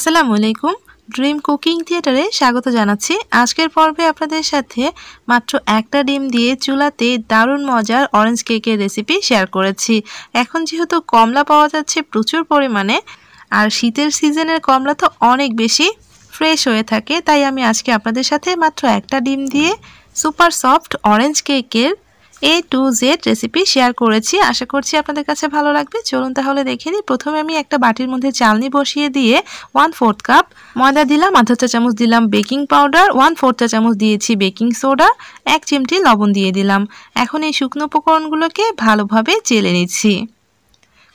আসসালামু আলাইকুম dream cooking থিয়েটারে স্বাগত জানাচ্ছি আজকের পর্বে আপনাদের সাথে মাত্র একটা ডিম দিয়ে চুলাতে দারুণ মজার অরেঞ্জ কেকের রেসিপি শেয়ার করেছি এখন যেহেতু কমলা পাওয়া যাচ্ছে প্রচুর পরিমাণে আর শীতের সিজনের কমলা তো অনেক বেশি ফ্রেশ হয়ে থাকে তাই আমি আজকে আপনাদের সাথে মাত্র একটা ডিম দিয়ে সুপার সফট অরেঞ্জ কেকের A to Z recipe share করেছি আশা করছি আপনাদের কাছে ভালো লাগবে চলুন তাহলে দেখে নিই প্রথমে আমি একটা বাটির মধ্যে চালনি বসিয়ে দিয়ে ওয়ান ফোর্থ কাপ ময়দা দিলাম আধা চা চামচ দিলাম বেকিং পাউডার ওয়ান ফোর্থ চা চামচ দিয়েছি বেকিং সোডা এক চিমটি লবণ দিয়ে দিলাম এখন এই শুকনো উপকরণগুলোকে ভালোভাবে চেলে নিচ্ছি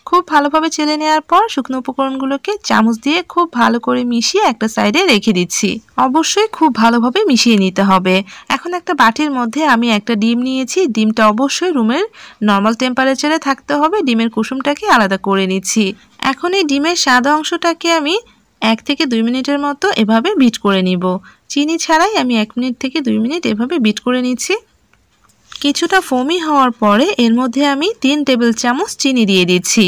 খুব ভালোভাবে চেলে নেওয়ার পর শুকনো উপকরণগুলোকে চামচ দিয়ে খুব ভালো করে মিশিয়ে একটা সাইডে রেখে দিচ্ছি অবশ্যই খুব ভালোভাবে মিশিয়ে নিতে হবে এখন একটা বাটির মধ্যে আমি একটা ডিম নিয়েছি ডিমটা অবশ্যই রুমের নর্মাল টেম্পারেচারে থাকতে হবে ডিমের কুসুমটাকে আলাদা করে নিচ্ছি এখন এই ডিমের সাদা অংশটাকে আমি এক থেকে দুই মিনিটের মতো এভাবে বিট করে নিব চিনি ছাড়াই আমি এক মিনিট থেকে দুই মিনিট এভাবে বিট করে নিচ্ছি কিছুটা ফমি হওয়ার পরে এর মধ্যে আমি তিন টেবিল চামচ চিনি দিয়ে দিচ্ছি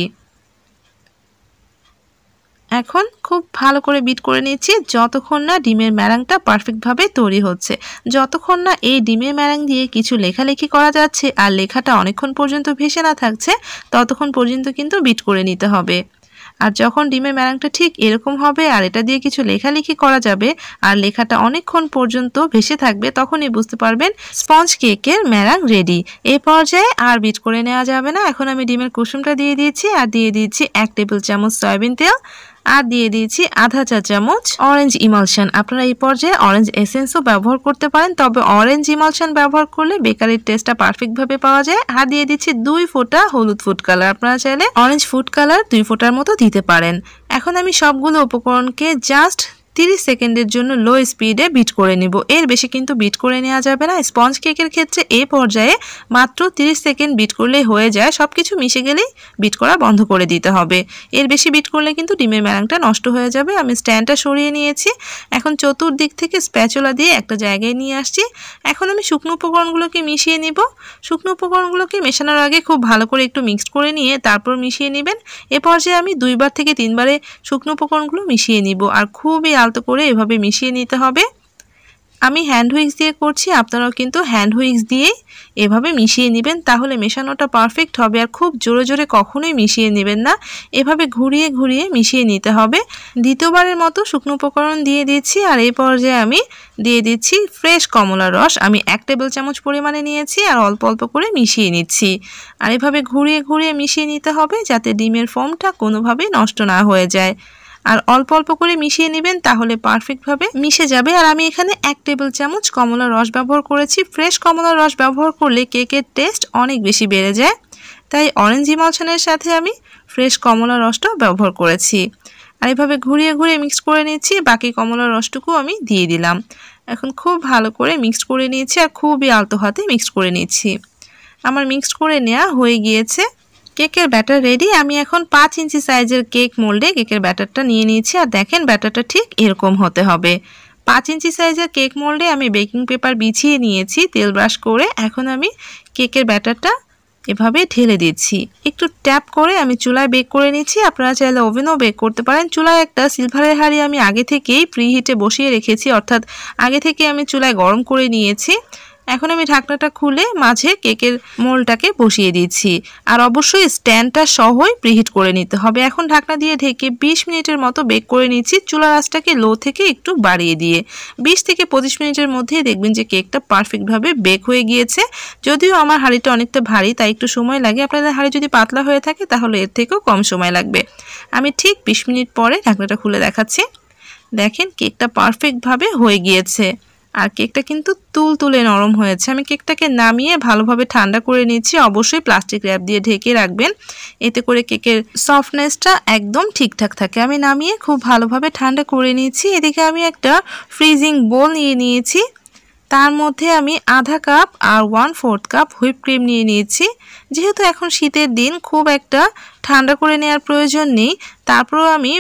এখন খুব ভালো করে বিট করে নিচ্ছি যতক্ষণ না ডিমের ম্যারাংটা পারফেক্টভাবে তৈরি হচ্ছে যতক্ষণ না এই ডিমের ম্যারাং দিয়ে কিছু লেখালেখি করা যাচ্ছে আর লেখাটা অনেকক্ষণ পর্যন্ত ভেসে না থাকছে ততক্ষণ পর্যন্ত কিন্তু বিট করে নিতে হবে আর যখন ডিমের ম্যালাংটা ঠিক এরকম হবে আর এটা দিয়ে কিছু লেখালেখি করা যাবে আর লেখাটা অনেকক্ষণ পর্যন্ত ভেসে থাকবে তখনই বুঝতে পারবেন স্পঞ্জ কেকের ম্যারাং রেডি এ পর্যায়ে আর বিট করে নেওয়া যাবে না এখন আমি ডিমের কুসুমটা দিয়ে দিয়েছি আর দিয়ে দিয়েছি এক টেবিল চামচ সয়াবিন তেল আর দিয়ে দিয়েছি আধা চা চামচ অরেঞ্জ ইমালশন আপনারা এই পর্যায়ে অরেঞ্জ এসেন্সও ব্যবহার করতে পারেন তবে অরেঞ্জ ইমালশন ব্যবহার করলে বেকারির টেস্টটা পারফেক্টভাবে পাওয়া যায় আর দিয়ে দিচ্ছি দুই ফোঁটা হলুদ ফুড কালার আপনারা চাইলে অরেঞ্জ ফুড কালার দুই ফোঁটার মতো দিতে পারেন এখন আমি সবগুলো উপকরণকে জাস্ট 30 সেকেন্ডের জন্য লো স্পিডে বিট করে নেব এর বেশি কিন্তু বিট করে নেওয়া যাবে না স্পঞ্জ কেকের ক্ষেত্রে এ পর্যায়ে মাত্র 30 সেকেন্ড বিট করলেই হয়ে যায় সব কিছু মিশে গেলেই বিট করা বন্ধ করে দিতে হবে এর বেশি বিট করলে কিন্তু ডিমের ম্যারাংটা নষ্ট হয়ে যাবে আমি স্ট্যান্ডটা সরিয়ে নিয়েছি এখন চতুর্দিক থেকে স্প্যাচুলা দিয়ে একটা জায়গায় নিয়ে আসছি এখন আমি শুকনো উপকরণগুলোকে মিশিয়ে নিব শুকনো উপকরণগুলোকে মেশানোর আগে খুব ভালো করে একটু মিক্সড করে নিয়ে তারপর মিশিয়ে নেবেন এ পর্যায়ে আমি দুইবার থেকে তিনবারে শুকনো উপকরণগুলো মিশিয়ে নিব আর খুবই আলতো করে এভাবে মিশিয়ে নিতে হবে আমি হ্যান্ড হুইক্স দিয়ে করছি আপনারাও কিন্তু হ্যান্ড হুইক্স দিয়েই এভাবে মিশিয়ে নেবেন তাহলে মেশানোটা পারফেক্ট হবে আর খুব জোরে জোরে কখনোই মিশিয়ে নেবেন না এভাবে ঘুরিয়ে ঘুরিয়ে মিশিয়ে নিতে হবে দ্বিতীয়বারের মতো শুকনো উপকরণ দিয়ে দিচ্ছি আর এই পর্যায়ে আমি দিয়ে দিচ্ছি ফ্রেশ কমলা রস আমি এক টেবিল চামচ পরিমাণে নিয়েছি আর অল্প অল্প করে মিশিয়ে নিচ্ছি আর এভাবে ঘুরিয়ে ঘুরিয়ে মিশিয়ে নিতে হবে যাতে ডিমের ফোমটা কোনোভাবেই নষ্ট না হয়ে যায় আর অল্প অল্প করে মিশিয়ে নেবেন তাহলে পারফেক্টভাবে মিশে যাবে আর আমি এখানে এক টেবিল চামচ কমলা রস ব্যবহার করেছি ফ্রেশ কমলা রস ব্যবহার করলে কেকের টেস্ট অনেক বেশি বেড়ে যায় তাই অরেঞ্জ ইমলশনের সাথে আমি ফ্রেশ কমলা রসটাও ব্যবহার করেছি আর এভাবে ঘুরিয়ে ঘুরিয়ে মিক্স করে নিয়েছি বাকি কমলার রসটুকু আমি দিয়ে দিলাম এখন খুব ভালো করে মিক্স করে নিয়েছি আর খুবই আলতো হাতে মিক্স করে নিয়েছি আমার মিক্স করে নেওয়া হয়ে গিয়েছে কেকের ব্যাটার রেডি আমি এখন পাঁচ ইঞ্চি সাইজের কেক মোল্ডে কেকের ব্যাটারটা নিয়ে নিয়েছি আর দেখেন ব্যাটারটা ঠিক এরকম হতে হবে পাঁচ ইঞ্চি সাইজের কেক মোল্ডে আমি বেকিং পেপার বিছিয়ে নিয়েছি তেল ব্রাশ করে এখন আমি কেকের ব্যাটারটা এভাবে ঢেলে দিচ্ছি একটু ট্যাপ করে আমি চুলায় বেক করে নিচ্ছি আপনারা চাইলে ওভেনও বেক করতে পারেন চুলায় একটা সিলভারের হাঁড়ি আমি আগে থেকেই প্রি হিটে বসিয়ে রেখেছি অর্থাৎ আগে থেকে আমি চুলায় গরম করে নিয়েছি এখন আমি ঢাকনাটা খুলে মাঝে কেকের মোলটাকে বসিয়ে দিচ্ছি আর অবশ্যই স্ট্যান্ডটা সহই প্রিহিট করে নিতে হবে এখন ঢাকনা দিয়ে ঢেকে ২০ মিনিটের মতো বেক করে নিচ্ছি চুলা আঁচটাকে লো থেকে একটু বাড়িয়ে দিয়ে ২০ থেকে পঁচিশ মিনিটের মধ্যেই দেখবেন যে কেকটা পারফেক্টভাবে বেক হয়ে গিয়েছে যদিও আমার হাঁড়িটা অনেকটা ভারী তাই একটু সময় লাগে আপনাদের হাঁড়ি যদি পাতলা হয়ে থাকে তাহলে এর থেকেও কম সময় লাগবে আমি ঠিক ২০ মিনিট পরে ঢাকনাটা খুলে দেখাচ্ছি দেখেন কেকটা পারফেক্টভাবে হয়ে গিয়েছে আর কেকটা কিন্তু তুল তুলে নরম হয়েছে আমি কেকটাকে নামিয়ে ভালোভাবে ঠান্ডা করে নিয়েছি অবশ্যই প্লাস্টিক র্যাপ দিয়ে ঢেকে রাখবেন এতে করে কেকের সফটনেসটা একদম ঠিকঠাক থাকে আমি নামিয়ে খুব ভালোভাবে ঠান্ডা করে নিয়েছি এদিকে আমি একটা ফ্রিজিং বোল নিয়ে নিয়েছি তার মধ্যে আমি আধা কাপ আর one fourth cup whip cream নিয়ে নিয়েছি যেহেতু এখন শীতের দিন খুব একটা ঠান্ডা করে নেওয়ার প্রয়োজন নেই তারপরেও আমি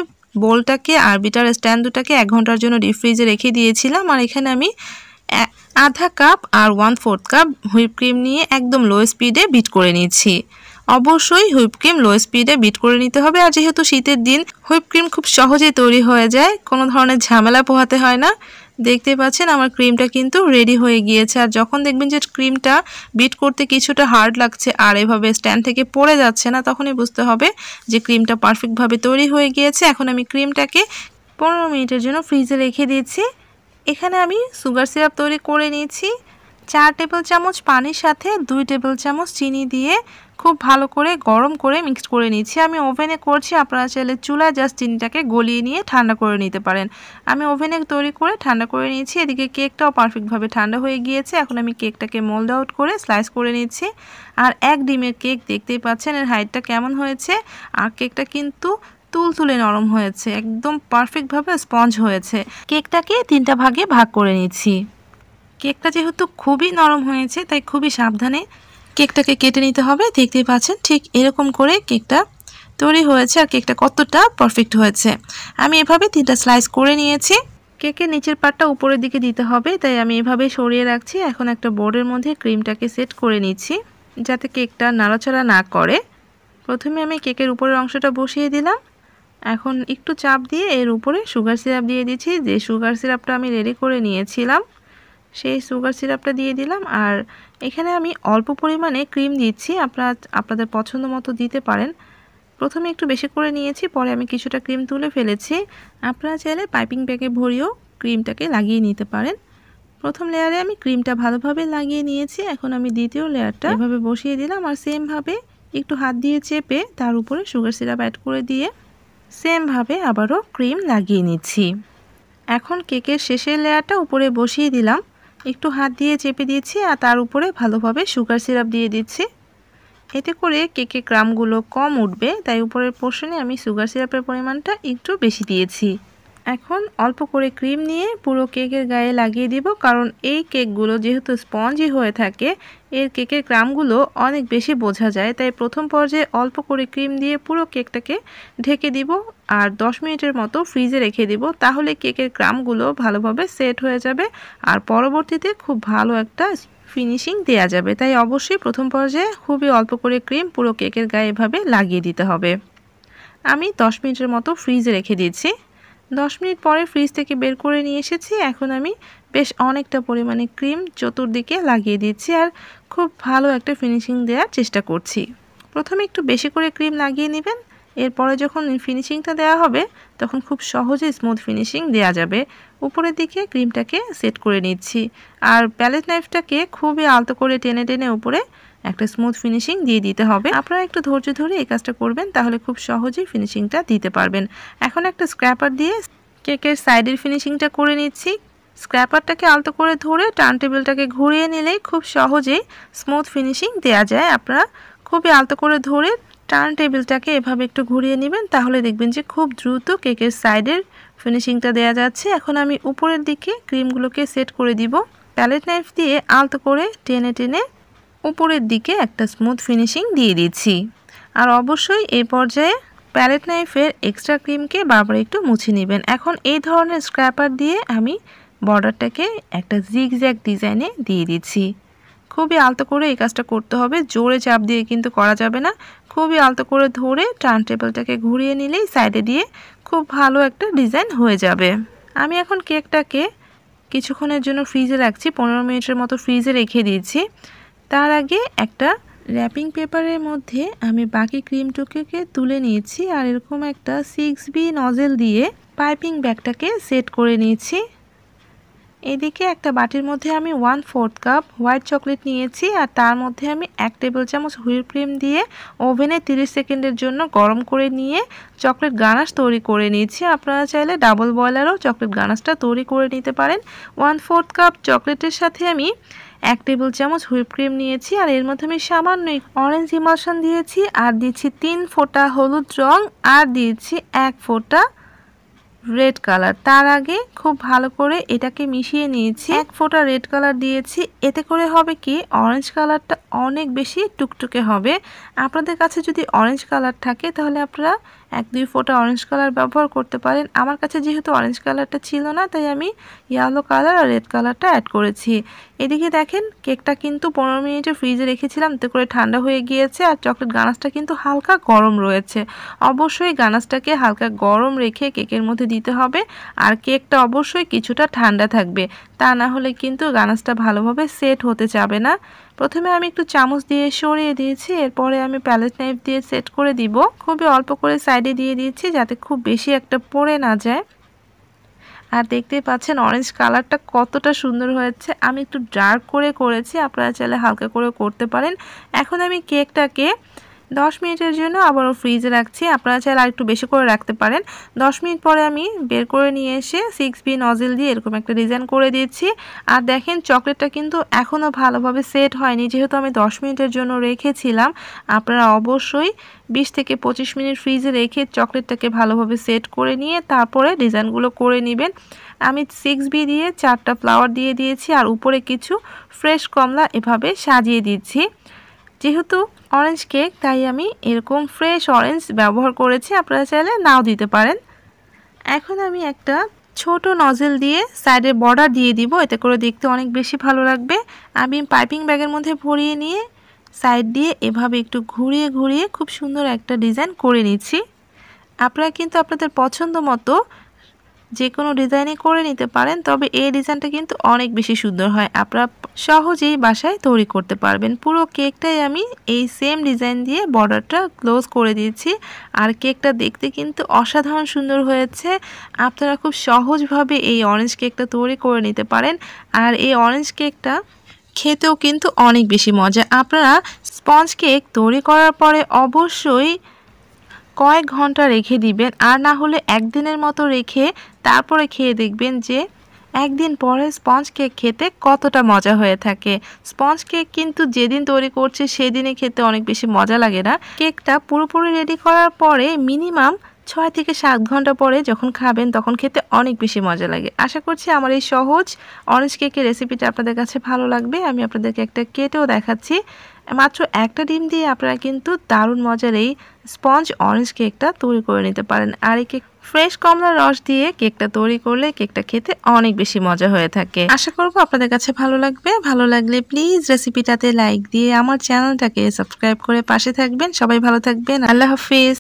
বোলটাকে আর বিটার স্ট্যান্ড দুটাকে এক ঘন্টার জন্য ডিপ ফ্রিজে রেখে দিয়েছিলাম আর এখানে আমি আধা কাপ আর one fourth cup whip cream নিয়ে একদম লো স্পিডে বিট করে নিয়েছি অবশ্যই হুইপ ক্রিম লো স্পিডে বিট করে নিতে হবে আর যেহেতু শীতের দিন হুইপ ক্রিম খুব সহজেই তৈরি হয়ে যায় কোনো ধরনের ঝামেলা পোহাতে হয় না দেখতে পাচ্ছেন আমার ক্রিমটা কিন্তু রেডি হয়ে গিয়েছে আর যখন দেখবেন যে ক্রিমটা বিট করতে কিছুটা হার্ড লাগছে আর এভাবে স্ট্যান্ড থেকে পড়ে যাচ্ছে না তখনই বুঝতে হবে যে ক্রিমটা পারফেক্টভাবে তৈরি হয়ে গিয়েছে এখন আমি ক্রিমটাকে পনেরো মিনিটের জন্য ফ্রিজে রেখে দিয়েছি এখানে আমি সুগার সিরাপ তৈরি করে নিয়েছি চার টেবিল চামচ পানির সাথে দুই টেবিল চামচ চিনি দিয়ে খুব ভালো করে গরম করে মিক্স করে নিচ্ছি আমি ওভেনে করছি আপনারা চাইলে চুলা জাস্ট চিনিটাকে গলিয়ে নিয়ে ঠান্ডা করে নিতে পারেন আমি ওভেনে তৈরি করে ঠান্ডা করে নিয়েছি এদিকে কেকটাও পারফেক্টভাবে ঠান্ডা হয়ে গিয়েছে এখন আমি কেকটাকে মোল্ড আউট করে স্লাইস করে নিচ্ছি আর এক ডিমের কেক দেখতেই পাচ্ছেন এর হাইটটা কেমন হয়েছে আর কেকটা কিন্তু তুলতুলে নরম হয়েছে একদম পারফেক্টভাবে স্পঞ্জ হয়েছে কেকটাকে তিনটা ভাগে ভাগ করে নিচ্ছি কেকটা যেহেতু খুবই নরম হয়েছে তাই খুবই সাবধানে কেকটাকে কেটে নিতে হবে দেখতেই পাচ্ছেন ঠিক এরকম করে কেকটা তৈরি হয়েছে আর কেকটা কতটা পারফেক্ট হয়েছে আমি এভাবে তিনটা স্লাইস করে নিয়েছি কেকের নিচের পাটটা উপরের দিকে দিতে হবে তাই আমি এভাবে সরিয়ে রাখছি এখন একটা বোর্ডের মধ্যে ক্রিমটাকে সেট করে নিচ্ছি যাতে কেকটা নাড়াচাড়া না করে প্রথমে আমি কেকের উপরের অংশটা বসিয়ে দিলাম এখন একটু চাপ দিয়ে এর উপরে সুগার সিরাপ দিয়ে দিচ্ছি যে সুগার সিরাপটা আমি রেডি করে নিয়েছিলাম সেই সুগার সিরাপটা দিয়ে দিলাম আর এখানে আমি অল্প পরিমাণে ক্রিম দিচ্ছি আপনারা আপনাদের পছন্দ মতো দিতে পারেন প্রথমে একটু বেশি করে নিয়েছি পরে আমি কিছুটা ক্রিম তুলে ফেলেছি আপনারা চাইলে পাইপিং ব্যাগে ভরিয়েও ক্রিমটাকে লাগিয়ে নিতে পারেন প্রথম লেয়ারে আমি ক্রিমটা ভালোভাবে লাগিয়ে নিয়েছি এখন আমি দ্বিতীয় লেয়ারটা এভাবে বসিয়ে দিলাম আর সেমভাবে একটু হাত দিয়ে চেপে তার উপরে সুগার সিরাপ অ্যাড করে দিয়ে সেমভাবে আবারও ক্রিম লাগিয়ে নিচ্ছি এখন কেকের শেষের লেয়ারটা উপরে বসিয়ে দিলাম একটু হাত দিয়ে চেপে দিয়েছি আর তার উপরে ভালোভাবে সুগার সিরাপ দিয়ে দিচ্ছি এতে করে কেকের গ্রামগুলো কম উঠবে তাই উপরের পোর্শনে আমি সুগার সিরাপের পরিমাণটা একটু বেশি দিয়েছি এখন অল্প করে ক্রিম নিয়ে পুরো কেকের গায়ে লাগিয়ে দিব কারণ এই কেকগুলো যেহেতু স্পঞ্জি হয়ে থাকে এর কেকের ক্রামগুলো অনেক বেশি বোঝা যায় তাই প্রথম পর্যায়ে অল্প করে ক্রিম দিয়ে পুরো কেকটাকে ঢেকে দিব আর দশ মিনিটের মতো ফ্রিজে রেখে দিব তাহলে কেকের ক্রামগুলো ভালোভাবে সেট হয়ে যাবে আর পরবর্তীতে খুব ভালো একটা ফিনিশিং দেয়া যাবে তাই অবশ্যই প্রথম পর্যায়ে খুবই অল্প করে ক্রিম পুরো কেকের গায়ে এভাবে লাগিয়ে দিতে হবে আমি দশ মিনিটের মতো ফ্রিজে রেখে দিয়েছি দশ মিনিট পরে ফ্রিজ থেকে বের করে নিয়ে এসেছি এখন আমি বেশ অনেকটা পরিমাণে ক্রিম চতুর্দিকে লাগিয়ে দিচ্ছি আর খুব ভালো একটা ফিনিশিং দেওয়ার চেষ্টা করছি প্রথমে একটু বেশি করে ক্রিম লাগিয়ে নেবেন এরপরে যখন ফিনিশিংটা দেওয়া হবে তখন খুব সহজে স্মুথ ফিনিশিং দেওয়া যাবে উপরের দিকে ক্রিমটাকে সেট করে নিচ্ছি আর প্যালেট নাইফটাকে খুবই আলতো করে টেনে টেনে উপরে একটা স্মুথ ফিনিশিং দিয়ে দিতে হবে আপনারা একটু ধৈর্য ধরে এই কাজটা করবেন তাহলে খুব সহজেই ফিনিশিংটা দিতে পারবেন এখন একটা স্ক্র্যাপার দিয়ে কেকের সাইডের ফিনিশিংটা করে নিচ্ছি স্ক্র্যাপারটাকে আলতো করে ধরে টার্ন টেবিলটাকে ঘুরিয়ে নিলেই খুব সহজেই স্মুথ ফিনিশিং দেওয়া যায় আপনারা খুবই আলতো করে ধরে টার্ন টেবিলটাকে এভাবে একটু ঘুরিয়ে নেবেন তাহলে দেখবেন যে খুব দ্রুত কেকের সাইডের ফিনিশিংটা দেওয়া যাচ্ছে এখন আমি উপরের দিকে ক্রিমগুলোকে সেট করে দিব প্যালেট নাইফ দিয়ে আলতো করে টেনে টেনে ওপরের দিকে একটা স্মুথ ফিনিশিং দিয়ে দিচ্ছি আর অবশ্যই এই পর্যায়ে প্যালেট নাইফের এক্সট্রা ক্রিমকে বারবার একটু মুছে নেবেন এখন এই ধরনের স্ক্র্যাপার দিয়ে আমি বর্ডারটাকে একটা জিগ জ্যাগ ডিজাইনে দিয়ে দিচ্ছি খুবই আলতো করে এই কাজটা করতে হবে জোরে চাপ দিয়ে কিন্তু করা যাবে না খুবই আলতো করে ধরে টার্ন টেবিলটাকে ঘুরিয়ে নিলেই সাইডে দিয়ে খুব ভালো একটা ডিজাইন হয়ে যাবে আমি এখন কেকটাকে কিছুক্ষণের জন্য ফ্রিজে রাখছি পনেরো মিনিটের মতো ফ্রিজে রেখে দিয়েছি তার আগে একটা র্যাপিং পেপারের মধ্যে আমি বাকি ক্রিমটুকুকে তুলে নিয়েছি আর এরকম একটা সিক্স বি নজেল দিয়ে পাইপিং ব্যাগটাকে সেট করে নিয়েছি এদিকে একটা বাটির মধ্যে আমি one fourth cup white chocolate নিয়েছি আর তার মধ্যে আমি এক টেবিল চামচ হুইল ক্রিম দিয়ে ওভেনে তিরিশ সেকেন্ডের জন্য গরম করে নিয়ে চকলেট গানাস তৈরি করে নিয়েছি আপনারা চাইলে ডাবল বয়লারও চকলেট গানাসটা তৈরি করে নিতে পারেন ওয়ান ফোর্থ কাপ চকলেটের সাথে আমি এক টেবিল চামচ হুইপ ক্রিম নিয়েছি আর এর মধ্যে আমি সামান্য অরেঞ্জ ইমালশন দিয়েছি আর দিয়েছি তিন ফোটা হলুদ রং আর দিয়েছি এক ফোঁটা রেড কালার তার আগে খুব ভালো করে এটাকে মিশিয়ে নিয়েছি এক ফোঁটা রেড কালার দিয়েছি এতে করে হবে কি অরেঞ্জ কালারটা অনেক বেশি টুকটুকে হবে আপনাদের কাছে যদি অরেঞ্জ কালার থাকে তাহলে আপনারা এক দুই ফোটা অরেঞ্জ কালার ব্যবহার করতে পারেন আমার কাছে যেহেতু অরেঞ্জ কালারটা ছিল না তাই আমি ইয়েলো কালার আর রেড কালারটা অ্যাড করেছি এদিকে দেখেন কেকটা কিন্তু পনেরো মিনিটে ফ্রিজে রেখেছিলাম তো করে ঠান্ডা হয়ে গিয়েছে আর চকলেট গানাসটা কিন্তু হালকা গরম রয়েছে অবশ্যই গানাসটাকে হালকা গরম রেখে কেকের মধ্যে দিতে হবে আর কেকটা অবশ্যই কিছুটা ঠান্ডা থাকবে তা না হলে কিন্তু গানাসটা ভালোভাবে সেট হতে যাবে না প্রথমে আমি একটু চামচ দিয়ে সরিয়ে দিয়েছি এরপরে আমি প্যালেট নাইফ দিয়ে সেট করে দিব খুবই অল্প করে সাইডে দিয়ে দিয়েছি যাতে খুব বেশি একটা পড়ে না যায় আর দেখতেই পাচ্ছেন অরেঞ্জ কালারটা কতটা সুন্দর হয়েছে আমি একটু ডার্ক করে করেছি আপনারা চাইলে হালকা করে করতে পারেন এখন আমি কেকটাকে দশ মিনিটের জন্য আবারও ফ্রিজে রাখছি আপনারা চাইলে আর একটু বেশি করে রাখতে পারেন দশ মিনিট পরে আমি বের করে নিয়ে এসে সিক্স বি নজেল দিয়ে এরকম একটা ডিজাইন করে দিচ্ছি আর দেখেন চকলেটটা কিন্তু এখনও ভালোভাবে সেট হয়নি যেহেতু আমি দশ মিনিটের জন্য রেখেছিলাম আপনারা অবশ্যই বিশ থেকে পঁচিশ মিনিট ফ্রিজে রেখে চকলেটটাকে ভালোভাবে সেট করে নিয়ে তারপরে ডিজাইনগুলো করে নেবেন আমি সিক্স বি দিয়ে চারটা ফ্লাওয়ার দিয়ে দিয়েছি আর উপরে কিছু ফ্রেশ কমলা এভাবে সাজিয়ে দিচ্ছি যেহেতু অরেঞ্জ কেক তাই আমি এরকম ফ্রেশ অরেঞ্জ ব্যবহার করেছি আপনারা চাইলে নাও দিতে পারেন এখন আমি একটা ছোট নজেল দিয়ে সাইডে বর্ডার দিয়ে দিব এতে করে দেখতে অনেক বেশি ভালো লাগবে আমি পাইপিং ব্যাগের মধ্যে ভরিয়ে নিয়ে সাইড দিয়ে এভাবে একটু ঘুরিয়ে ঘুরিয়ে খুব সুন্দর একটা ডিজাইন করে নিচ্ছি আপনারা কিন্তু আপনাদের পছন্দ মতো যে কোনো ডিজাইনই করে নিতে পারেন তবে এই ডিজাইনটা কিন্তু অনেক বেশি সুন্দর হয় আপনারা সহজেই বাসায় তৈরি করতে পারবেন পুরো কেকটাই আমি এই সেম ডিজাইন দিয়ে বর্ডারটা ক্লোজ করে দিয়েছি আর কেকটা দেখতে কিন্তু অসাধারণ সুন্দর হয়েছে আপনারা খুব সহজভাবে এই অরেঞ্জ কেকটা তৈরি করে নিতে পারেন আর এই অরেঞ্জ কেকটা খেতেও কিন্তু অনেক বেশি মজা আপনারা স্পঞ্জ কেক তৈরি করার পরে অবশ্যই কয়েক ঘন্টা রেখে দিবেন আর না হলে একদিনের মতো রেখে তারপরে খেয়ে দেখবেন যে একদিন পরে স্পঞ্জ কেক খেতে কতটা মজা হয়ে থাকে স্পঞ্জ কেক কিন্তু যেদিন তৈরি করছে সেদিনে খেতে অনেক বেশি মজা লাগে না কেকটা পুরোপুরি রেডি করার পরে মিনিমাম ছয় থেকে সাত ঘন্টা পরে যখন খাবেন তখন খেতে অনেক বেশি মজা লাগে আশা করছি আমার এই সহজ অরেঞ্জ কেকের রেসিপিটা আপনাদের কাছে ভালো লাগবে আমি আপনাদেরকে একটা কেটেও দেখাচ্ছি মাত্র একটা ডিম দিয়ে আপনারা কিন্তু দারুণ মজার এই স্পঞ্জ অরেঞ্জ কেকটা তৈরি করে নিতে পারেন আর এই কেক ফ্রেশ কমলার রস দিয়ে কেকটা তৈরি করলে কেকটা খেতে অনেক বেশি মজা হয়ে থাকে আশা করব আপনাদের কাছে ভালো লাগবে ভালো লাগলে প্লিজ রেসিপিটাতে লাইক দিয়ে আমার চ্যানেলটাকে সাবস্ক্রাইব করে পাশে থাকবেন সবাই ভালো থাকবেন আল্লাহ হাফিজ